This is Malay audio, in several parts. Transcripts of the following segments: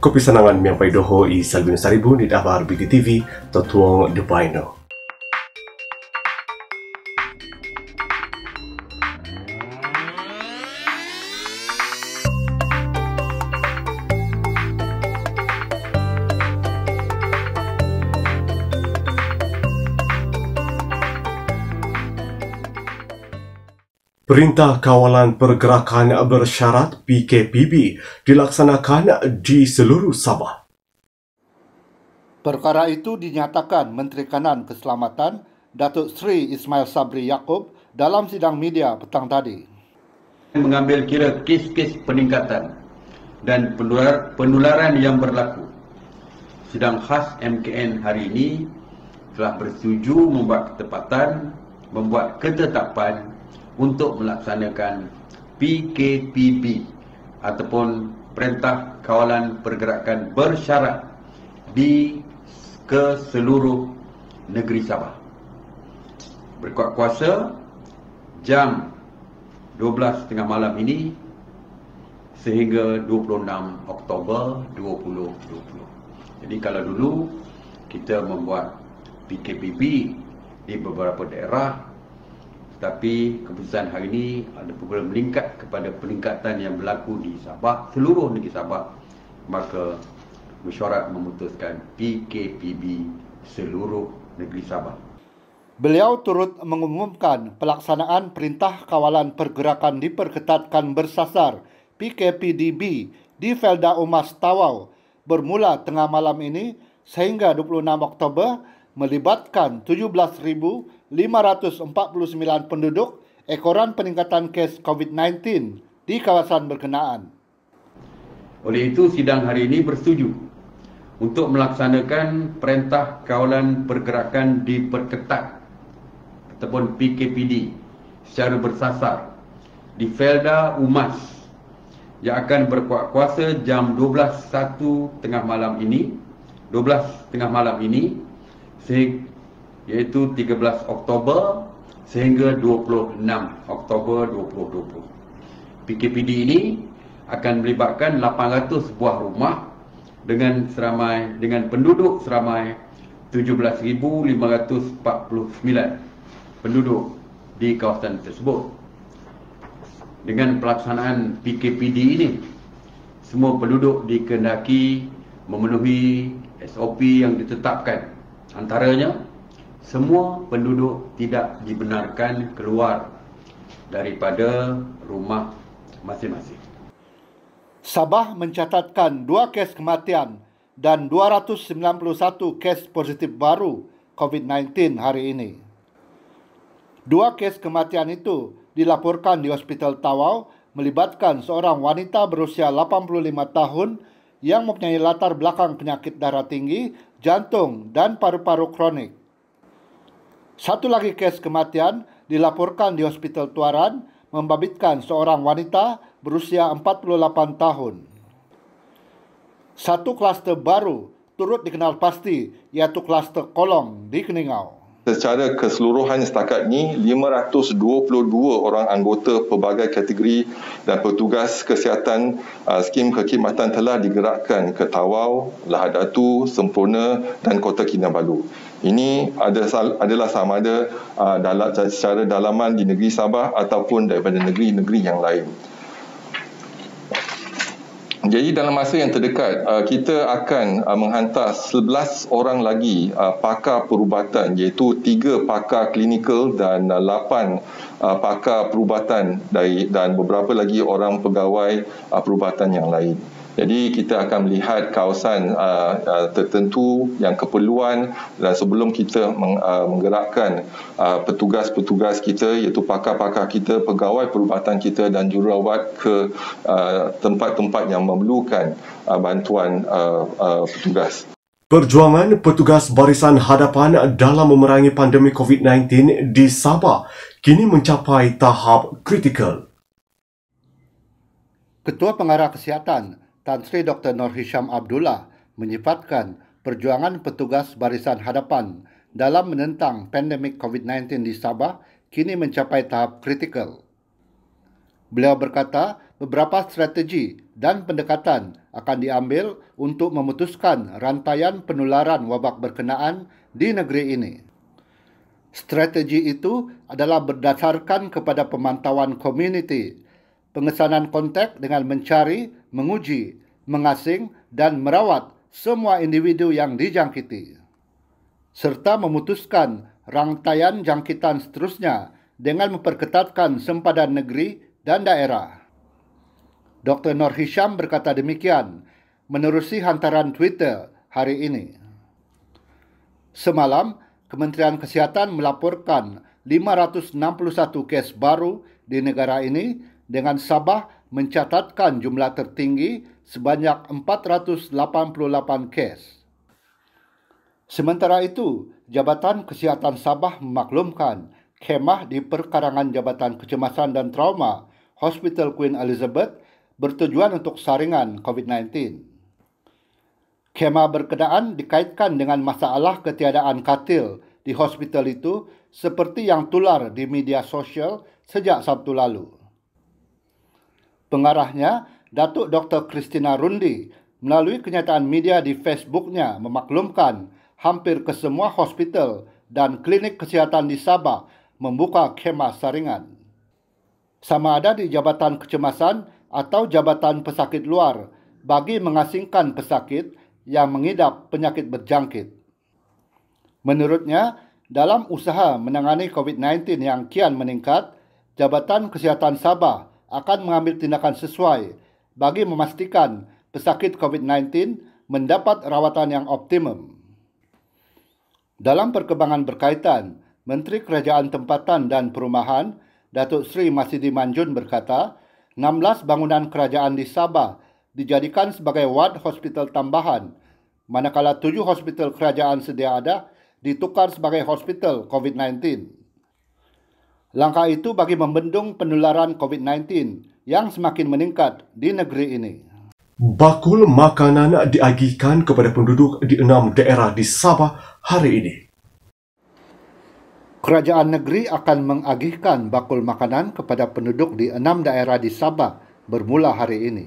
Kopisanangan miyang paidoho i Salvin Saribun di Dabar BDTV, Totuong Dubaino. Perintah Kawalan Pergerakan Bersyarat PKPB dilaksanakan di seluruh Sabah. Perkara itu dinyatakan Menteri Kanan Keselamatan Datuk Sri Ismail Sabri Yaakob dalam sidang media petang tadi. Mengambil kira kes-kes peningkatan dan penularan yang berlaku. Sidang khas MKN hari ini telah bersetuju membuat ketepatan membuat ketetapan untuk melaksanakan PKPB ataupun Perintah Kawalan Pergerakan Bersyarat di ke seluruh negeri Sabah. Berkuat kuasa jam 12.30 malam ini sehingga 26 Oktober 2020. Jadi kalau dulu kita membuat PKPB di beberapa daerah tapi keputusan hari ini ada perlu meningkat kepada peningkatan yang berlaku di Sabah, seluruh negeri Sabah. Maka mesyuarat memutuskan PKPB seluruh negeri Sabah. Beliau turut mengumumkan pelaksanaan perintah kawalan pergerakan diperketatkan bersasar PKPDB di Felda Umas Tawau bermula tengah malam ini sehingga 26 Oktober melibatkan 17,549 penduduk ekoran peningkatan kes COVID-19 di kawasan berkenaan. Oleh itu, sidang hari ini bersetuju untuk melaksanakan Perintah Kawalan Pergerakan Diperketat ataupun PKPD secara bersasar di Felda Umas yang akan berkuat kuasa jam 12.01 tengah malam ini 12 tengah malam ini iaitu 13 Oktober sehingga 26 Oktober 2020. PKPD ini akan melibatkan 800 buah rumah dengan seramai dengan penduduk seramai 17549 penduduk di kawasan tersebut. Dengan pelaksanaan PKPD ini, semua penduduk dikehendaki memenuhi SOP yang ditetapkan Antaranya, semua penduduk tidak dibenarkan keluar daripada rumah masing-masing. Sabah mencatatkan dua kes kematian dan 291 kes positif baru COVID-19 hari ini. Dua kes kematian itu dilaporkan di Hospital Tawau melibatkan seorang wanita berusia 85 tahun yang mempunyai latar belakang penyakit darah tinggi jantung dan paru-paru kronik. Satu lagi kes kematian dilaporkan di Hospital Tuaran membabitkan seorang wanita berusia 48 tahun. Satu kluster baru turut dikenal pasti iaitu kluster Kolong di Keningau secara keseluruhan setakat ini 522 orang anggota pelbagai kategori dan petugas kesihatan uh, skim kekhidmatan telah digerakkan ke Tawau, Lahad Datu, Sempurna dan Kota Kinabalu. Ini adalah sama ada uh, dalam secara dalaman di negeri Sabah ataupun daripada negeri-negeri yang lain. Jadi dalam masa yang terdekat uh, kita akan uh, menghantar 11 orang lagi uh, pakar perubatan iaitu 3 pakar klinikal dan 8 pakar perubatan dan beberapa lagi orang pegawai perubatan yang lain. Jadi kita akan melihat kawasan uh, uh, tertentu yang keperluan dan sebelum kita meng, uh, menggerakkan uh, petugas-petugas kita iaitu pakar-pakar kita, pegawai perubatan kita dan jururawat ke uh, tempat-tempat yang memerlukan uh, bantuan uh, uh, petugas. Perjuangan petugas barisan hadapan dalam memerangi pandemi COVID-19 di Sabah kini mencapai tahap kritikal. Ketua Pengarah Kesihatan Tan Sri Dr. Nur Hisham Abdullah menyifatkan perjuangan petugas barisan hadapan dalam menentang pandemik COVID-19 di Sabah kini mencapai tahap kritikal. Beliau berkata, beberapa strategi dan pendekatan akan diambil untuk memutuskan rantaian penularan wabak berkenaan di negeri ini. Strategi itu adalah berdasarkan kepada pemantauan komuniti, pengesanan kontak dengan mencari menguji, mengasing dan merawat semua individu yang dijangkiti serta memutuskan rangkaian jangkitan seterusnya dengan memperketatkan sempadan negeri dan daerah. Dr. Nur Hisham berkata demikian menerusi hantaran Twitter hari ini. Semalam, Kementerian Kesihatan melaporkan 561 kes baru di negara ini dengan Sabah mencatatkan jumlah tertinggi sebanyak 488 kes. Sementara itu, Jabatan Kesihatan Sabah memaklumkan kemah di perkarangan Jabatan Kecemasan dan Trauma Hospital Queen Elizabeth bertujuan untuk saringan COVID-19. Kemah berkenaan dikaitkan dengan masalah ketiadaan katil di hospital itu seperti yang tular di media sosial sejak Sabtu lalu. Pengarahnya, Datuk Dr. Kristina Rundi melalui kenyataan media di Facebooknya memaklumkan hampir kesemua hospital dan klinik kesihatan di Sabah membuka kemas saringan. Sama ada di Jabatan Kecemasan atau Jabatan Pesakit Luar bagi mengasingkan pesakit yang mengidap penyakit berjangkit. Menurutnya, dalam usaha menangani COVID-19 yang kian meningkat, Jabatan Kesihatan Sabah akan mengambil tindakan sesuai bagi memastikan pesakit COVID-19 mendapat rawatan yang optimum. Dalam perkembangan berkaitan, Menteri Kerajaan Tempatan dan Perumahan, Datuk Sri Masidi Manjun berkata, 16 bangunan kerajaan di Sabah dijadikan sebagai ward hospital tambahan, manakala 7 hospital kerajaan sedia ada ditukar sebagai hospital COVID-19. Langkah itu bagi membendung penularan COVID-19 yang semakin meningkat di negeri ini. Bakul makanan diagihkan kepada penduduk di enam daerah di Sabah hari ini. Kerajaan negeri akan mengagihkan bakul makanan kepada penduduk di enam daerah di Sabah bermula hari ini.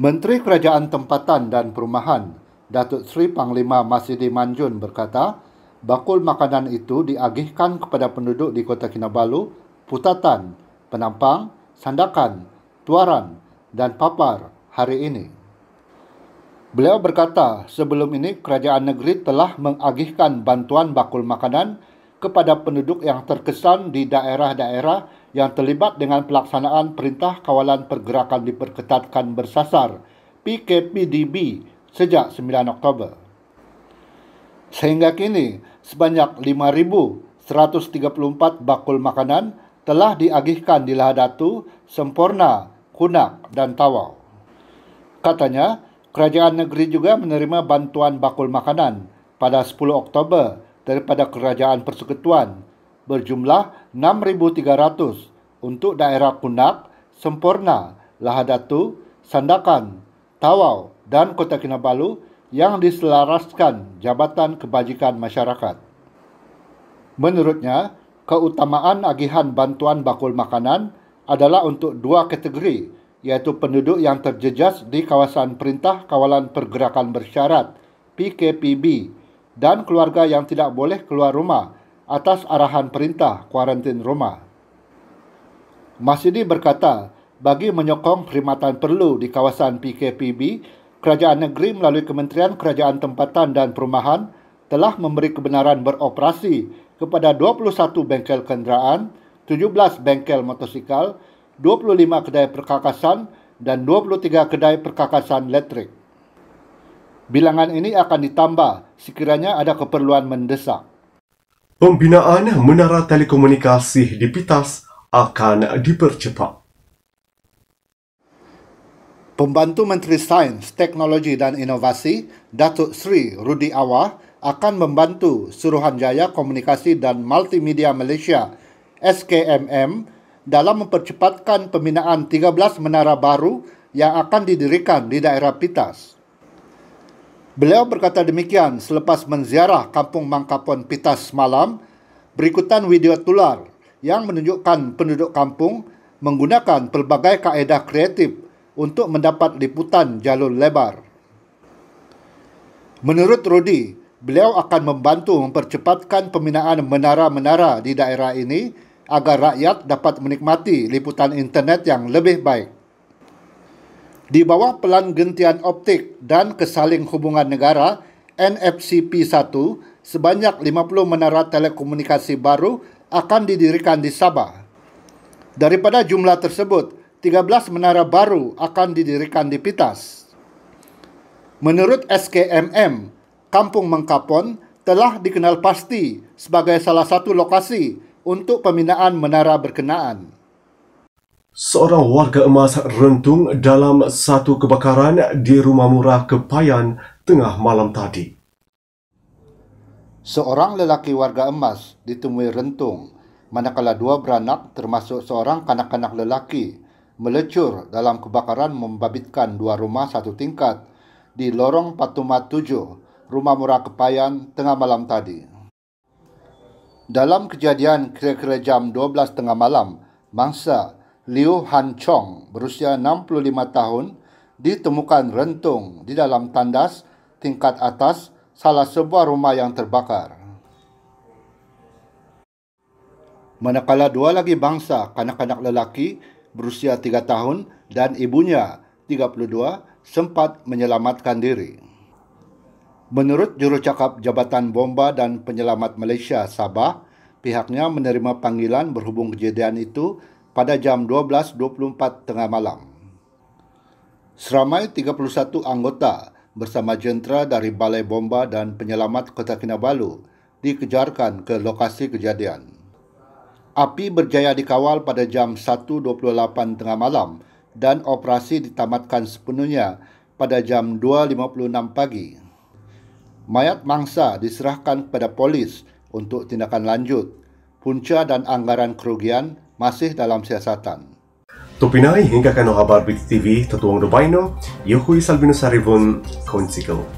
Menteri Kerajaan Tempatan dan Perumahan, Datuk Sri Panglima Masidi Manjun berkata, bakul makanan itu diagihkan kepada penduduk di Kota Kinabalu, Putatan, Penampang, Sandakan, Tuaran dan Papar hari ini. Beliau berkata, sebelum ini kerajaan negeri telah mengagihkan bantuan bakul makanan kepada penduduk yang terkesan di daerah-daerah yang terlibat dengan pelaksanaan perintah kawalan pergerakan diperketatkan bersasar PKPDB sejak 9 Oktober. Sehingga kini, sebanyak 5.134 bakul makanan telah diagihkan di Lahadatu, Semporna, Kunak, dan Tawau. Katanya, kerajaan negeri juga menerima bantuan bakul makanan pada 10 Oktober daripada Kerajaan Persekutuan berjumlah 6,300 untuk daerah Kunak, Semporna, Lahadatu, Sandakan, Tawau dan Kota Kinabalu yang diselaraskan Jabatan Kebajikan Masyarakat. Menurutnya, keutamaan agihan bantuan bakul makanan adalah untuk dua kategori iaitu penduduk yang terjejas di kawasan Perintah Kawalan Pergerakan Bersyarat PKPB dan keluarga yang tidak boleh keluar rumah atas arahan perintah kuarantin rumah. Masidi berkata, bagi menyokong perkhidmatan perlu di kawasan PKPB, Kerajaan Negeri melalui Kementerian Kerajaan Tempatan dan Perumahan telah memberi kebenaran beroperasi kepada 21 bengkel kenderaan, 17 bengkel motosikal, 25 kedai perkakasan dan 23 kedai perkakasan elektrik. Bilangan ini akan ditambah sekiranya ada keperluan mendesak. Pembinaan menara telekomunikasi di Pitas akan dipercepat. Pembantu Menteri Sains, Teknologi dan Inovasi, Datuk Sri Rudi Awah akan membantu Suruhanjaya Komunikasi dan Multimedia Malaysia, SKMM, dalam mempercepatkan pembinaan 13 menara baru yang akan didirikan di daerah Pitas. Beliau berkata demikian selepas menziarah Kampung Mangkapon Pitas semalam berikutan video tular yang menunjukkan penduduk kampung menggunakan pelbagai kaedah kreatif untuk mendapat liputan jalur lebar. Menurut Rudi, beliau akan membantu mempercepatkan pembinaan menara-menara di daerah ini agar rakyat dapat menikmati liputan internet yang lebih baik. Di bawah pelan gentian optik dan kesaling hubungan negara NFCP1, sebanyak 50 menara telekomunikasi baru akan didirikan di Sabah. Daripada jumlah tersebut, 13 menara baru akan didirikan di Pitas. Menurut SKMM, Kampung Mengkapon telah dikenal pasti sebagai salah satu lokasi untuk pembinaan menara berkenaan. Seorang warga emas rentung dalam satu kebakaran di rumah murah Kepayan tengah malam tadi. Seorang lelaki warga emas ditemui rentung, manakala dua beranak termasuk seorang kanak-kanak lelaki melecur dalam kebakaran membabitkan dua rumah satu tingkat di Lorong Patuma 7, Rumah Murah Kepayan, tengah malam tadi. Dalam kejadian kira-kira jam 12 tengah malam, mangsa Liu Han Chong berusia 65 tahun ditemukan rentung di dalam tandas tingkat atas salah sebuah rumah yang terbakar. Manakala dua lagi bangsa kanak-kanak lelaki berusia 3 tahun dan ibunya 32 sempat menyelamatkan diri. Menurut jurucakap Jabatan Bomba dan Penyelamat Malaysia Sabah, pihaknya menerima panggilan berhubung kejadian itu pada jam 12.24 tengah malam. Seramai 31 anggota bersama jentera dari Balai Bomba dan Penyelamat Kota Kinabalu dikejarkan ke lokasi kejadian. Api berjaya dikawal pada jam 1.28 tengah malam dan operasi ditamatkan sepenuhnya pada jam 2.56 pagi. Mayat mangsa diserahkan kepada polis untuk tindakan lanjut. Punca dan anggaran kerugian masih dalam siasatan. Tupinai hingga kano habar BTV tetuang Dubai no, Yohui Salbinus Arifun, Konsiko.